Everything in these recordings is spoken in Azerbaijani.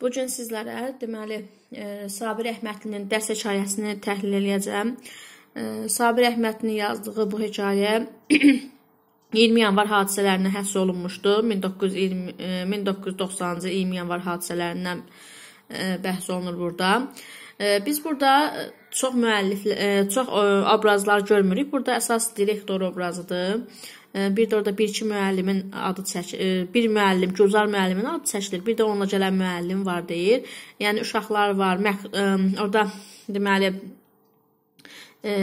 Bu gün sizlərə deməli e, Sabir Əhmədlinin dərs hekayəsini təhlil eləyəcəm. E, Sabir Əhmədlinin yazdığı bu hekayə 20 yanvar hadisələrinə həsr olunmuşdu. 1920 1990-cı 20 yanvar hadisələrindən e, bəhs olunur burada. Biz burada çox müəllif çox obrazlar görmürük. Burada əsas direktor obrazıdır bir də orada bir-iki müəllimin adı çəkilir, e, bir müəllim, Gülzar müəllimin adı çəkilir, bir də onunla gələn müəllim var deyir. Yəni, uşaqlar var, Məh e, orada deməli, ə, e,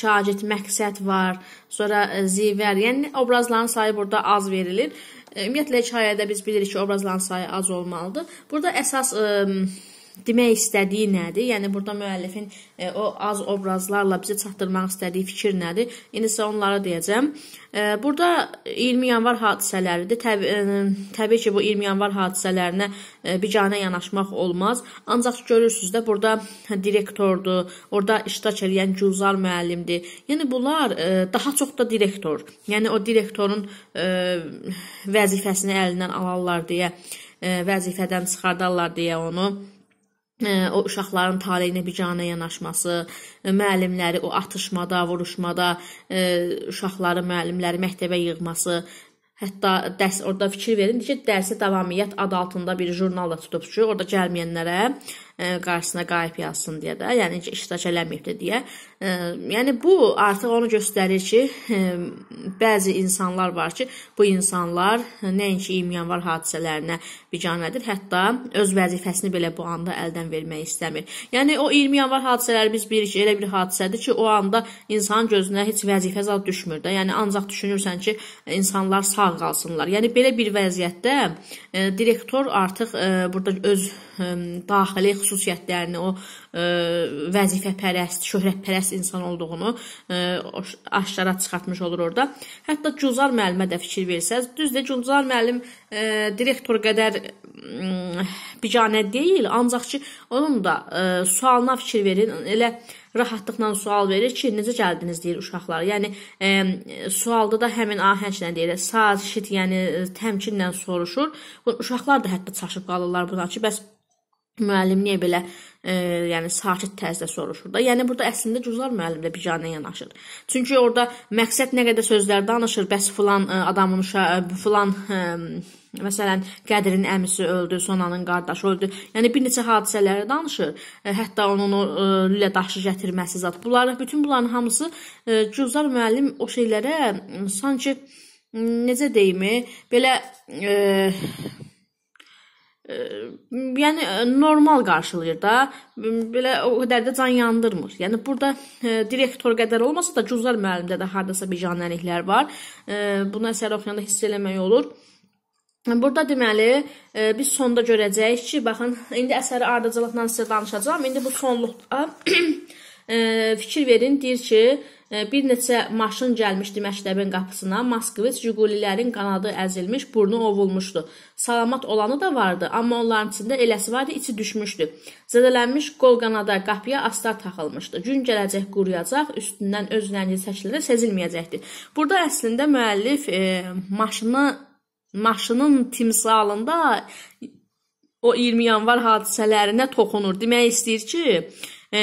şagird məqsəd var, sonra zivər. Yəni obrazların sayı burada az verilir. Ümumiyyətlə hekayədə biz bilirik ki, obrazların sayı az olmalıdır. Burada əsas ə, demək istədiyi nədir? Yəni burada müəllifin e, o az obrazlarla bizə çatdırmaq istədiyi fikir nədir? İndi isə onları deyəcəm. E, burada 20 yanvar hadisələridir. Təbi, e, təbii ki, bu 20 yanvar hadisələrinə e, biganə yanaşmaq olmaz. Ancaq görürsüz də burada direktordur, orada iştirak edən Gülzar müəllimdir. Yəni bunlar e, daha çox da direktor. Yəni o direktorun e, vəzifəsini əlindən alarlar deyə, e, vəzifədən çıxardarlar deyə onu o uşaqların taleyinə bicanə yanaşması, müəllimləri o atışmada, vuruşmada uşaqları, müəllimləri məktəbə yığması, hətta dərs orada fikir verin, ki, dərsi davamiyyət adı altında bir jurnal da tutub ki, orada gəlməyənlərə qarşısına qayıb yazsın deyə də, yəni iştirak eləməyibdi deyə. Yəni bu artıq onu göstərir ki, bəzi insanlar var ki, bu insanlar nəinki imyanvar hadisələrinə biganədir, hətta öz vəzifəsini belə bu anda əldən vermək istəmir. Yəni o 20 yanvar hadisələri biz bilirik ki, elə bir hadisədir ki, o anda insanın gözünə heç vəzifə zad düşmür də. Yəni ancaq düşünürsən ki, insanlar sağ qalsınlar. Yəni belə bir vəziyyətdə direktor artıq burada öz daxili xüsusiyyətlərini, o E, vəzifəpərəst, şöhrətpərəst insan olduğunu e, aşkara çıxartmış olur orada. Hətta Cuzar müəllimə də fikir versəz, düzdür, Cuzar müəllim ə, e, direktor qədər ə, mm, bicanə deyil, ancaq ki, onun da ə, sualına fikir verin. Elə rahatlıqla sual verir ki, necə gəldiniz deyir uşaqlar. Yəni ə, sualda da həmin ahənglə deyir, saz, şit, yəni təmkinlə soruşur. Uşaqlar da hətta çaşıb qalırlar buna ki, bəs müəllim niyə belə e, yəni sakit tərzdə soruşur da. Yəni burada əslində Cüzar müəllim də biganə yanaşır. Çünki orada məqsəd nə qədər sözlər danışır, bəs filan e, adamın uşa e, filan e, Məsələn, Qədirin əmisi öldü, Sonanın qardaşı öldü. Yəni bir neçə hadisələri danışır. E, hətta onun o e, lülə daşı gətirməsi zat. Bunların bütün bunların hamısı e, Cüzar müəllim o şeylərə sanki necə deyimi, e, belə e, yəni e, normal qarşılayır da. Belə o qədər də can yandırmır. Yəni burada e, direktor qədər olmasa da Cüzar müəllimdə də hardasa bir janəliklər var. E, bunu əsəri oxuyanda hiss eləmək olur. Burada deməli e, biz sonda görəcəyik ki, baxın, indi əsəri ardıcılıqla sizə danışacağam. İndi bu sonluqda e, fikir verin, deyir ki, bir neçə maşın gəlmişdi məktəbin qapısına. Moskvits Jugulilərin qanadı əzilmiş, burnu ovulmuşdu. Salamat olanı da vardı, amma onların içində eləsi vardı, içi düşmüşdü. Zədələnmiş qol qanada qapıya astar taxılmışdı. Gün gələcək quruyacaq, üstündən öz rəngi çəkiləndə sezilməyəcəkdi. Burada əslində müəllif e, maşını maşının timsalında o 20 yanvar hadisələrinə toxunur. Demək istəyir ki, e,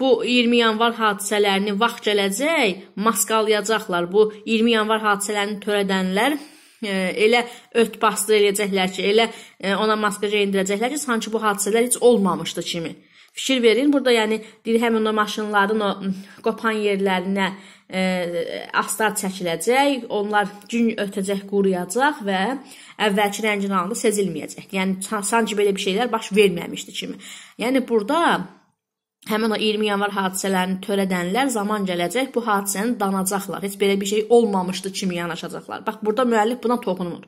bu 20 yanvar hadisələrini vaxt gələcək maskalayacaqlar. Bu 20 yanvar hadisələrini törədənlər e, elə öt bastır eləyəcəklər ki, elə e, ona maska geyindirəcəklər ki, sanki bu hadisələr heç olmamışdı kimi. Fikir verin, burada yəni deyir həmin o maşınların o qopan yerlərinə ə, e, astar çəkiləcək, onlar gün ötəcək, quruyacaq və əvvəlki rəngin alında sezilməyəcək. Yəni sanki belə bir şeylər baş verməmişdi kimi. Yəni burada Həmin o 20 yanvar hadisələrini törədənlər zaman gələcək bu hadisəni danacaqlar. Heç belə bir şey olmamışdı kimi yanaşacaqlar. Bax, burada müəllif buna toxunmur.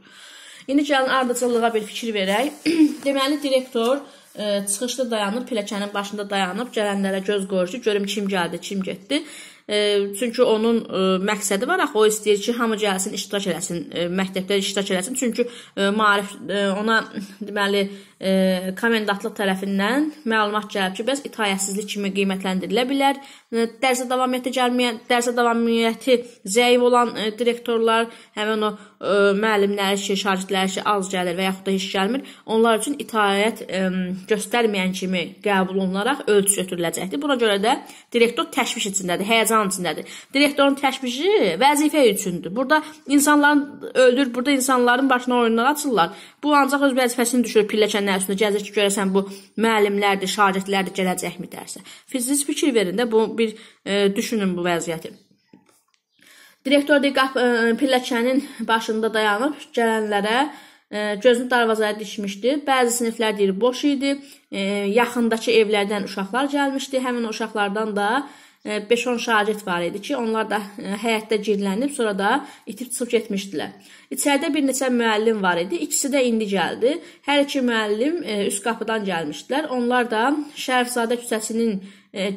İndi gəlin ardıcıllığa bir fikir verək. Deməli, direktor ə, e, çıxışda dayanıb, pilləkənin başında dayanıb, gələnlərə göz qoyurdu, görüm kim gəldi, kim getdi. E, çünki onun e, məqsədi var axı o istəyir ki, hamı gəlsin, iştirak eləsin, e, məktəbdə iştirak eləsin. Çünki e, maarif e, ona deməli e, komendantlıq tərəfindən məlumat gəlib ki, bəs itayətsizlik kimi qiymətləndirilə bilər. Dərsə davamiyyəti gəlməyən, dərsə davamiyyəti zəif olan e, direktorlar, həmin o e, müəllimləri ki, şagirdləri ki, az gəlir və yaxud da heç gəlmir, onlar üçün itayət e, göstərməyən kimi qəbul olunaraq ölçü götürüləcəkdir. Buna görə də direktor təşviş içindədir, həyəcan içindədir. Direktorun təşvişi vəzifə üçündür. Burada insanların öldür, burada insanların başına oyunlar açırlar. Bu ancaq öz vəzifəsini düşür pilləkən nə üstünə gəzir ki, görəsən bu müəllimlərdir, şagirdlərdir, gələcəkmi dərsə. Siz fikir verin də bu bir e, düşünün bu vəziyyəti. Direktor də qap e, pilləkənin başında dayanıb gələnlərə Ə, e, gözünü darvazaya dikmişdi. Bəzi siniflər deyir boş idi. Ə, e, yaxındakı evlərdən uşaqlar gəlmişdi. Həmin uşaqlardan da 5-10 e, şagird var idi ki, onlar da e, həyətdə girlənib, sonra da itib çıxıb getmişdilər. İçəridə bir neçə müəllim var idi. İkisi də indi gəldi. Hər iki müəllim e, üst qapıdan gəlmişdilər. Onlar da Şərifzadə küçəsinin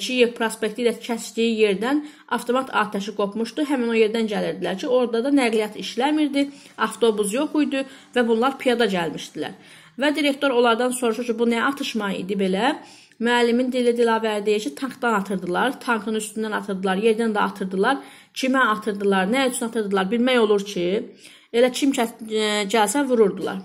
Kiyev prospekti ilə kəsdiyi yerdən avtomat atəşi qopmuşdu. Həmin o yerdən gəlirdilər ki, orada da nəqliyyat işləmirdi, avtobus yox idi və bunlar piyada gəlmişdilər. Və direktor onlardan soruşur ki, bu nə atışma idi belə? müəllimin dili dilavəri deyir ki, tankdan atırdılar, tankın üstündən atırdılar, yerdən də atırdılar, kimə atırdılar, nə üçün atırdılar bilmək olur ki, elə kim e, gəlsə vururdular.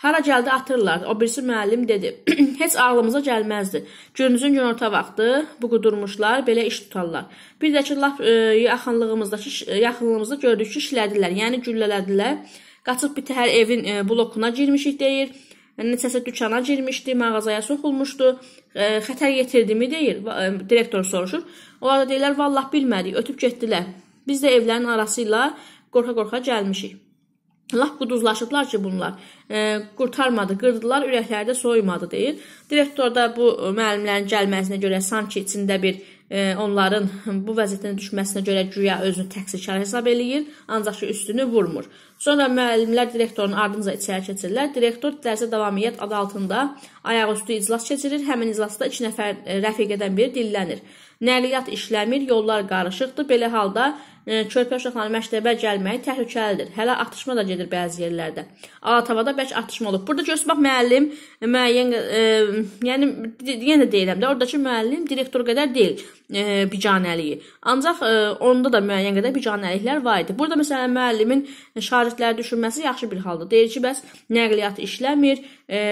Hara gəldi atırlar. O birisi müəllim dedi. Heç ağlımıza gəlməzdi. Günümüzün günorta vaxtı bu qudurmuşlar, belə iş tutarlar. Bir də ki, lap e, yaxınlığımızdakı yaxınlığımızda gördük ki, şilədilər. Yəni güllələdilər. Qaçıb bir təhər evin e, blokuna girmişik deyir. Neçəsi dükkana girmişdi, mağazaya soxulmuşdu, e, xətər yetirdimi deyir, e, direktor soruşur. Onlar da deyirlər, vallah bilmədik, ötüb getdilər. Biz də evlərin arası ilə qorxa-qorxa gəlmişik. Lap quduzlaşıblar ki, bunlar. E, qurtarmadı, qırdılar, ürəkləri də soymadı deyir. Direktor da bu e, müəllimlərin gəlməsinə görə sanki içində bir onların bu vəziyyətdən düşməsinə görə güya özünü təqsirkar hesab eləyir, ancaq ki üstünü vurmur. Sonra müəllimlər direktorun ardınca içəri keçirlər. Direktor dərsə davamiyyət adı altında ayaqüstü iclas keçirir. Həmin iclasda 2 nəfər e, rəfiqədən biri dillənir. Nəqliyyat işləmir, yollar qarışıqdır. Belə halda körpə e, uşaqların məktəbə gəlməyi təhlükəlidir. Hələ atışma da gedir bəzi yerlərdə. Alatavada bəlkə atışma olub. Burada görürsüz bax müəllim e, müəyyən e, yəni yenə də deyirəm də ordakı müəllim direktor qədər deyil e, bicanəliyi. Ancaq e, onda da müəyyən qədər bicanəliklər var idi. Burada məsələn müəllimin şagirdləri düşünməsi yaxşı bir haldır. Deyir ki, bəs nəqliyyat işləmir. E,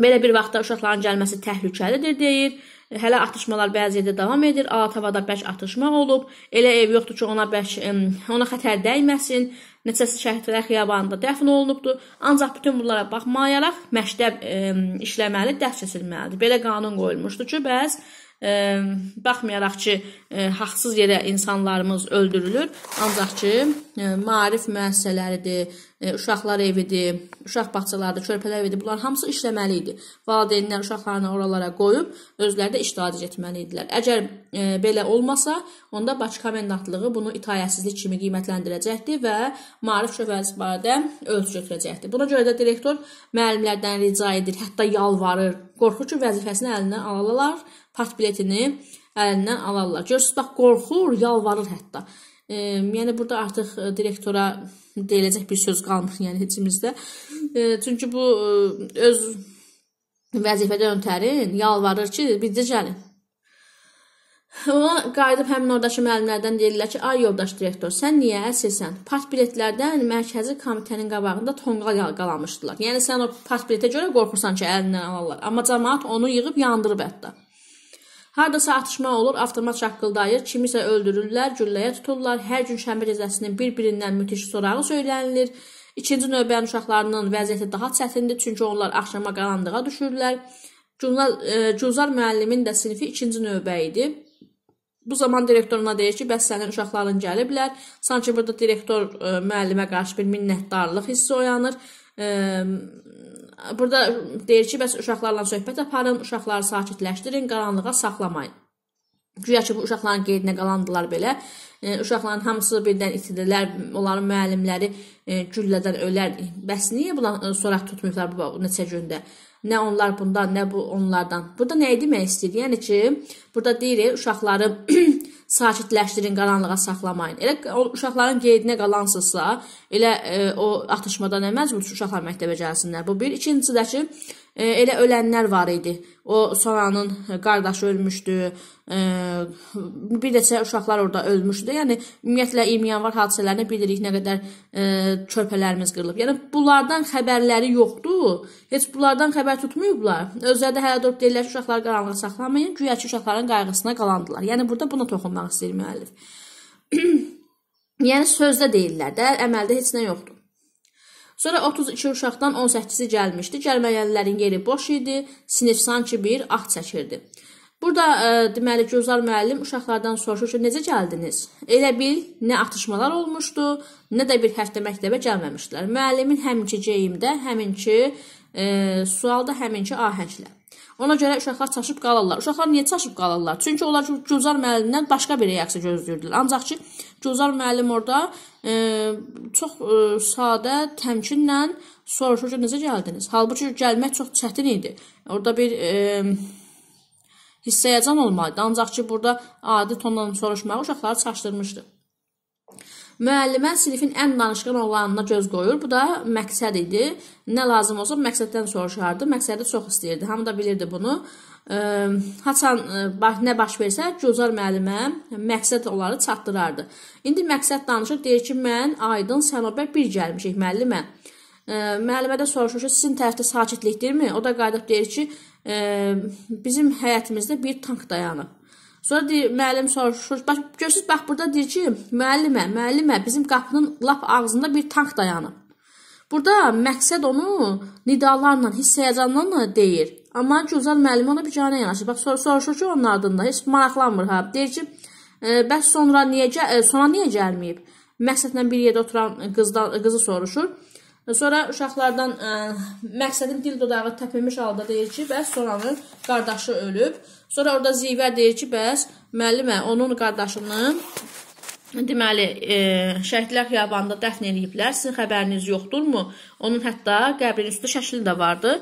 belə bir vaxtda uşaqların gəlməsi təhlükəlidir deyir. Hələ atışmalar bəzi yerdə davam edir. Alatavada bərk atışma olub. Elə ev yoxdur ki, ona bərk ona xətər dəyməsin neçəsi şəhidlər xiyabanında dəfn olunubdur. Ancaq bütün bunlara baxmayaraq məktəb ə, e, işləməli, dərs seçilməlidir. Belə qanun qoyulmuşdur ki, bəs ə, e, baxmayaraq ki, ə, e, haqsız yerə insanlarımız öldürülür, ancaq ki, ə, maarif müəssisələridir, ə, uşaqlar evidir, uşaq bağçalarıdır, körpələr evidir, bunlar hamısı işləməli idi. Valideynlər uşaqlarını oralara qoyub özləri də iştirak etməli idilər. Əgər ə, belə olmasa, onda Bakı komendantlığı bunu itaətsizlik kimi qiymətləndirəcəkdi və maarif şöbəsi barədə öz götürəcəkdir. Buna görə də direktor müəllimlərdən rica edir, hətta yalvarır, qorxur ki, vəzifəsini əlindən alarlar, part biletini əlindən alarlar. Görürsüz, bax qorxur, yalvarır hətta. E, yəni burada artıq e, direktora deyiləcək bir söz qalmır, yəni içimizdə. E, çünki bu e, öz vəzifədən ötərin yalvarır ki, bizdə gəlin. Ona qayıdıb həmin oradakı müəllimlərdən deyirlər ki, ay yoldaş direktor, sən niyə əsilsən? Part biletlərdən mərkəzi komitənin qabağında tonqal qalmışdılar. Yəni sən o part biletə görə qorxursan ki, əlindən alarlar. Amma cəmaət onu yığıb yandırıb hətta. Hardasa atışma olur, avtomat şaqqıldayır, kimisə öldürürlər, gülləyə tuturlar. Hər gün şəmir cəzasının bir-birindən müthiş sorağı söylənilir. İkinci növbənin uşaqlarının vəziyyəti daha çətindir, çünki onlar axşama qaranlığa düşürlər. Gülzar, e, Gülzar müəllimin də sinifi ikinci növbə idi. Bu zaman direktor ona deyir ki, bəs sənin uşaqların gəliblər. Sanki burada direktor ə, e, müəllimə qarşı bir minnətdarlıq hissi oyanır. Ə, e, burada deyir ki, bəs uşaqlarla söhbət aparın, uşaqları sakitləşdirin, qaranlığa saxlamayın. Güya ki, bu uşaqların qeydinə qalandılar belə. E, uşaqların hamısı birdən itidilər, onların müəllimləri e, güllədən ölər. Bəs niyə buna e, soraq tutmayıblar bu, bu neçə gündə? Nə onlar bundan, nə bu onlardan. Burada nə demək istəyir? Yəni ki, burada deyir, uşaqları sakitləşdirin, qaranlığa saxlamayın. Elə o, uşaqların qeydinə qalansınsa, elə e, o atışmada nə məcbur uşaqlar məktəbə gəlsinlər. Bu bir. İkincisi də ki, elə ölənlər var idi. O Sonanın qardaşı ölmüşdü. Bir neçə uşaqlar orada ölmüşdü. Yəni ümumiyyətlə 20 yanvar hadisələrini bilirik nə qədər körpələrimiz e, qırılıb. Yəni bunlardan xəbərləri yoxdur. Heç bunlardan xəbər tutmayıblar. Özləri də hələ də deyirlər ki, uşaqları qaranlığa saxlamayın. Güya ki uşaqların qayğısına qalandılar. Yəni burada buna toxunmaq istəyir müəllif. yəni sözdə deyirlər də, əməldə heç nə yoxdur. Sonra 32 uşaqdan 18-i gəlmişdi. Gəlməyənlərin yeri boş idi. Sinif sanki bir ah çəkirdi. Burada ə, e, deməli Gözəl müəllim uşaqlardan soruşur ki, necə gəldiniz? Elə bil nə atışmalar olmuşdu, nə də bir həftə məktəbə gəlməmişdilər. Müəllimin həminki geyimdə, həminki ə, e, sualda həminki ahənglə. Ona görə uşaqlar çaşıb qalırlar. Uşaqlar niyə çaşıb qalırlar? Çünki onlar Gülzar müəllimdən başqa bir reaksiya gözləyirdilər. Ancaq ki, Gülzar müəllim orada e, çox e, sadə təmkinlə soruşur ki, necə gəldiniz? Halbuki gəlmək çox çətin idi. Orada bir e, hissəyəcan olmalıdır. Ancaq ki, burada adi tonla soruşmağı uşaqları çaşdırmışdı. Müəllimə sinifin ən danışqan olanına göz qoyur. Bu da məqsəd idi. Nə lazım olsa məqsəddən soruşardı. Məqsədi çox istəyirdi. Hamı da bilirdi bunu. Haçan e, nə baş versə, Gülzar müəllimə məqsəd onları çatdırardı. İndi məqsəd danışır, deyir ki, mən, Aydın, Sənobər bir gəlmişik müəllimə. Müəllimə də soruşur ki, sizin tərəfdə sakitlikdirmi? O da qayıdıb deyir ki, bizim həyətimizdə bir tank dayanıb. Sonra deyir, müəllim soruşur, bax görürsüz, bax burada deyir ki, müəllimə, müəllimə, bizim qapının lap ağzında bir tank dayanıb. Burada məqsəd onu nidalarla, hiss həyəcanlarla deyir. Amma Gülzar müəllim ona bicanə yanaşır. Bax sor soruşur ki, onun ardında heç maraqlanmır ha. Deyir ki, e, bəs sonra niyə e, sonra niyə gəlməyib? Məqsədlə bir yerdə oturan qızdan qızı soruşur. Sonra uşaqlardan ə, məqsədim dil dodağı təpilmiş halda deyir ki, bəs Soranın qardaşı ölüb. Sonra orada Zivə deyir ki, bəs müəllimə onun qardaşını Deməli, e, şəhidlər xiyabanında dəfn eləyiblər. Sizin xəbəriniz yoxdurmu? Onun hətta qəbrinin üstü şəkli də vardı.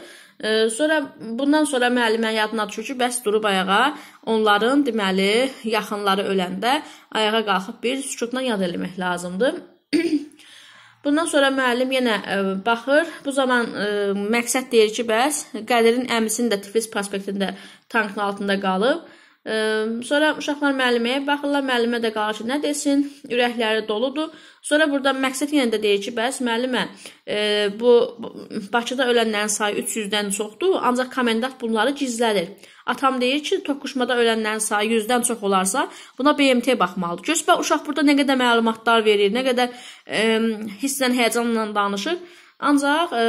E, sonra bundan sonra müəllimə yadına düşür ki, bəs durub ayağa onların deməli yaxınları öləndə ayağa qalxıb bir sükutla yad eləmək lazımdır. Bundan sonra müəllim yenə ə, e, baxır. Bu zaman ə, e, məqsəd deyir ki, bəs Qədirin əmisinin də Tiflis prospektində tankın altında qalıb. Sonra uşaqlar müəlliməyə baxırlar, müəllimə də qalır ki, nə desin, ürəkləri doludur. Sonra burada məqsəd yenə də deyir ki, bəs müəllimə, e, bu Bakıda ölənlərin sayı 300-dən çoxdur, ancaq komendant bunları gizlədir. Atam deyir ki, toqquşmada ölənlərin sayı 100-dən çox olarsa, buna BMT baxmalıdır. Gözbə uşaq burada nə qədər məlumatlar verir, nə qədər e, hisslə, həyecanla danışır. Ancaq e,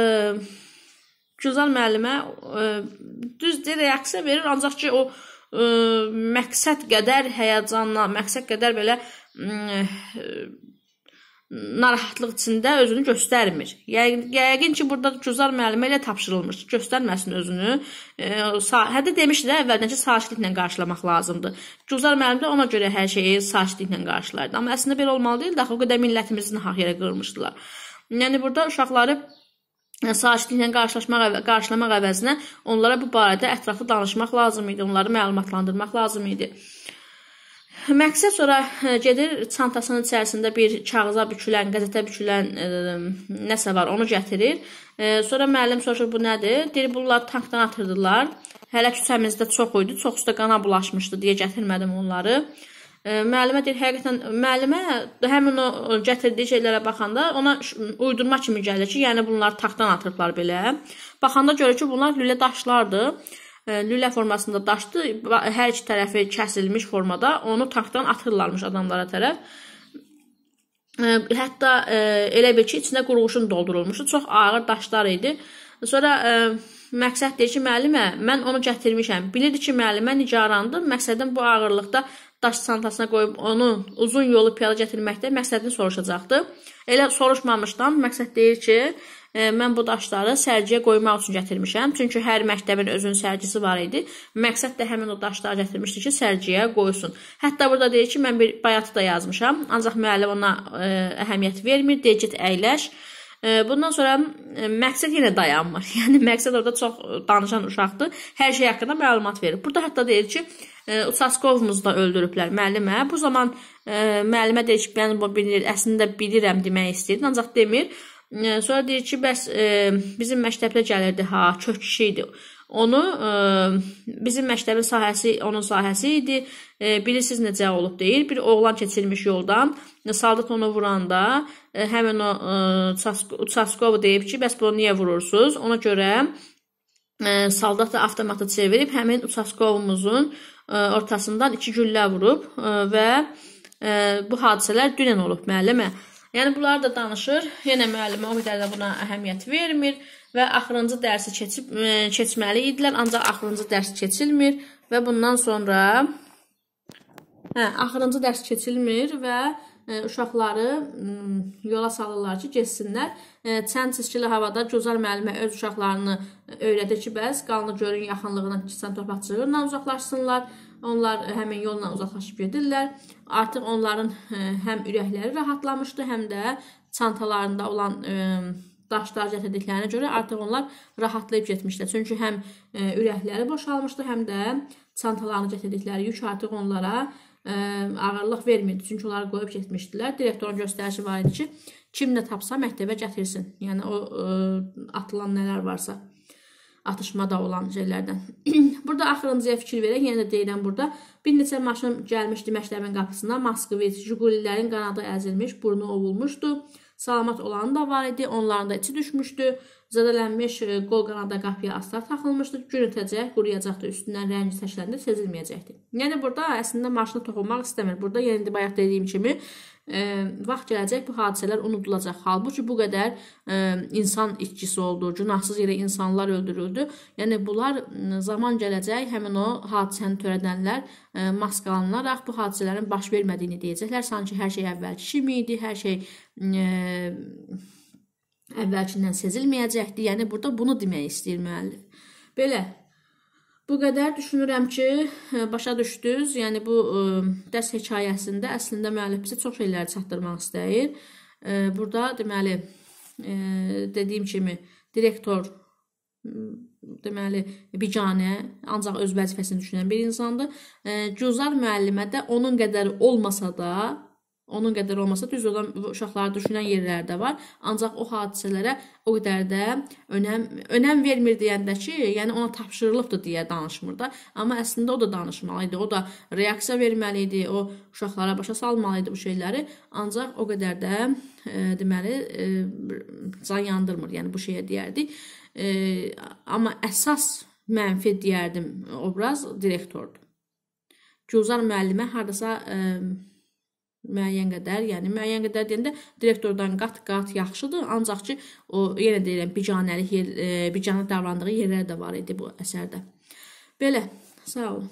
Gözəl müəllimə e, düzdür reaksiya verir, ancaq ki, o ə, məqsəd qədər həyəcanla, məqsəd qədər belə ə, narahatlıq içində özünü göstərmir. Yəqin, yəqin ki, burada Gülzar müəllimə elə tapşırılmış, göstərməsin özünü. E, hətta demişdi də əvvəldən ki, sakitliklə qarşılamaq lazımdır. Gülzar müəllim də ona görə hər şeyi sakitliklə qarşılardı. Amma əslində belə olmalı deyil, axı o qədər millətimizin haqq yerə qırmışdılar. Yəni burada uşaqları sakitliklə qarşılaşmaq qarşılamaq əvəzinə onlara bu barədə ətraflı danışmaq lazım idi, onları məlumatlandırmaq lazım idi. Məqsəd sonra e, gedir çantasının içərisində bir kağıza bükülən, qəzetə bükülən ə, e, nəsə var, onu gətirir. Ə, e, sonra müəllim soruşur bu nədir? Deyir bunlar tankdan atırdılar. Hələ küçəmizdə çox idi, çoxu da qana bulaşmışdı deyə gətirmədim onları müəllimə deyir, həqiqətən müəllimə həmin o gətirdiyi şeylərə baxanda ona uydurma kimi gəlir ki, yəni bunları taxtdan atıblar belə. Baxanda görür ki, bunlar lülə daşlardır. Lülə formasında daşdı, hər iki tərəfi kəsilmiş formada onu taxtdan atırlarmış adamlara tərəf. Hətta e, elə bir ki, içində qurğuşun doldurulmuşdu. Çox ağır daşlar idi. Sonra ə, e, məqsəd deyir ki, müəllimə, mən onu gətirmişəm. Bilirdi ki, müəllimə nigarandı. Məqsədim bu ağırlıqda daş çantasına qoyub onu uzun yolu piyada gətirməkdə məqsədini soruşacaqdı. Elə soruşmamışdan məqsəd deyir ki, e, mən bu daşları sərgiyə qoymaq üçün gətirmişəm. Çünki hər məktəbin özünün sərgisi var idi. Məqsəd də həmin o daşları gətirmişdi ki, sərgiyə qoysun. Hətta burada deyir ki, mən bir bayatı da yazmışam, ancaq müəllim ona ə, e, əhəmiyyət vermir, deyir get əyləş. Bundan sonra e, məqsəd yenə dayanmır. Yəni məqsəd orada çox danışan uşaqdır. Hər şey haqqında məlumat verir. Burada hətta deyir ki, Saskovumuzu e, da öldürüblər müəllimə. Bu zaman e, müəllimə deyir ki, mən bu bilir, əslində bilirəm demək istəyir, ancaq demir. Sonra deyir ki, bəs bizim məktəbdə gəlirdi ha, çox kişi idi. Onu ə, e, bizim məktəbin sahəsi, onun sahəsi idi. Ə, e, bilirsiniz necə olub deyil. Bir oğlan keçirmiş yoldan, e, Saldat onu vuranda ə, həmin o Çaskov deyib ki, bəs bunu niyə vurursunuz? Ona görə ə, Saldat da avtomatı çevirib həmin Çaskovumuzun ortasından iki güllə vurub ə, və ə, bu hadisələr dünən olub müəllimə. Yəni bunları da danışır. Yenə müəllimə o qədər də buna əhəmiyyət vermir və axırıncı dərsi keçib ə, e, keçməli idilər, ancaq axırıncı dərs keçilmir və bundan sonra hə, axırıncı dərs keçilmir və ə, e, uşaqları ə, yola salırlar ki, getsinlər. Ə, e, çən çiskili havada gözəl müəllimə öz uşaqlarını öyrədir ki, bəs qanlı gölün yaxınlığına keçən torpaqçılığından uzaqlaşsınlar. Onlar həmin yolla uzaqlaşıb gedirlər. Artıq onların ə, həm ürəkləri rahatlamışdı, həm də çantalarında olan ə, daşlar gətirdiklərinə görə artıq onlar rahatlayıb getmişlər. Çünki həm ə, e, ürəkləri boşalmışdı, həm də çantalarını gətirdikləri yük artıq onlara ə, e, ağırlıq vermirdi. Çünki onları qoyub getmişdilər. Direktorun göstərişi var idi ki, kim nə tapsa məktəbə gətirsin. Yəni o ə, e, atılan nələr varsa atışmada olan şeylərdən. burada axırıncıya fikir verək, yenə də deyirəm burada. Bir neçə maşın gəlmişdi məktəbin qapısına, Moskvit, Jigulilərin qanadı əzilmiş, burnu ovulmuşdu. Salamat olanı da var idi, onların da içi düşmüşdü. Zədələnmiş e, qol qanada qapıya astar taxılmışdı, gürültəcək, quruyacaqdı, üstündən rəngi səçiləndə sezilməyəcəkdi. Yəni burada əslində maşına toxunmaq istəmir. Burada yenə yəni bayaq dediyim kimi vaxt gələcək bu hadisələr unudulacaq. Halbuki bu qədər insan itkisi oldu, günahsız yerə insanlar öldürüldü. Yəni bunlar zaman gələcək həmin o hadisəni törədənlər maskalanaraq bu hadisələrin baş vermədiyini deyəcəklər. Sanki hər şey əvvəlki kimi idi, hər şey əvvəlkindən sezilməyəcəkdi. Yəni burada bunu demək istəyir müəllif. Belə Bu qədər düşünürəm ki, e, başa düşdünüz. Yəni bu ə, e, dərs hekayəsində əslində müəllif bizə çox şeyləri çatdırmaq istəyir. Ə, e, burada deməli ə, dediyim kimi direktor deməli bicanə, ancaq öz vəzifəsini düşünən bir insandır. Gülzar müəllimə də onun qədər olmasa da Onun qədər olmasa düz olan uşaqları düşünən yerləri də var. Ancaq o hadisələrə o qədər də önəm önəm vermir deyəndə ki, yəni ona tapşırılıbdı deyə danışmır da. Amma əslində o da danışmalı idi. O da reaksiya verməli idi. O uşaqlara başa salmalı idi bu şeyləri. Ancaq o qədər də e, deməli e, can yandırmır. Yəni bu şeyə deyərdik. E, amma əsas mənfi deyərdim obraz direktordur. Gülzar müəllimə hardasa e, müəyyən qədər, yəni müəyyən qədər deyəndə direktordan qat-qat yaxşıdır, ancaq ki o yenə deyirəm bicanəlik yer, e, bicanə davrandığı yerlər də var idi bu əsərdə. Belə, sağ olun.